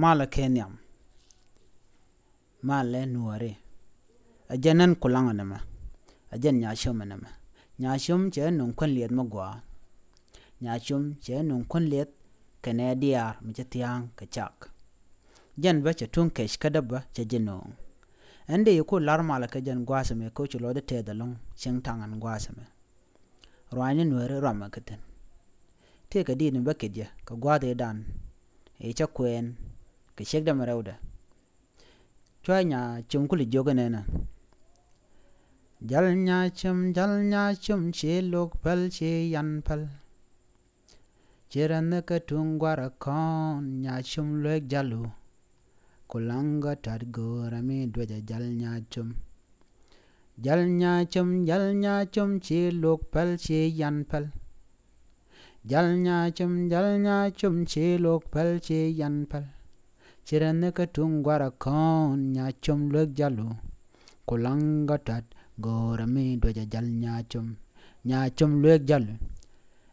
Maalɛ kenyam maalɛ nuori a kulanga nən kulangəni mə a nyashom nyashemənɔ mə nyasem sai nən kunliyɔt mə gwa, nyasem sai nən kunliyɔt kənə diyar mə jə tiyan kə shak jen be sə tun kesh kədəbɔ sə jə nɔ əndɨ yɨ ko lar maalɨ jen gwasəmi ko tangan lɔdɔ tetəlam shingtangən gwasəmi rwanyɔ nuwori rwamə kətən tikə di nən bə kə jə kə gwatə daan yɨ sə kwen. ka shek da marauda chwa nya chum kuli joga nena jal nya chum jal nya chum che lok pal che yan pal chiran ka tungwara kon nya chum lek jalu kulanga tar gorami dwaja jal nya chum jal nya chum jal nya chum che lok pal che yan pal jal nya chum jal nya chum che lok pal che yan pal chirenik gwara kon nya nyachum lek jalu kulanga tat gora mi dweja jal nya nya nyachum lek jalu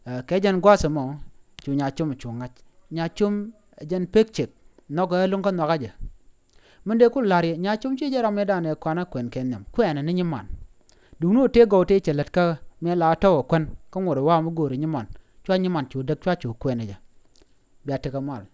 uh, eh, kejan gwasa mo chu nyachum nya nyachum eh, jan pekchek noga lunga noga je munde ku lari nyachum chi jara me dane kwana kwen kenem kwen ni nyiman dungno te go te chelet ka me la to kwen ka ngoro wa mu gori nyiman chwa nyiman chu dak chwa chu kwen ja biate kamal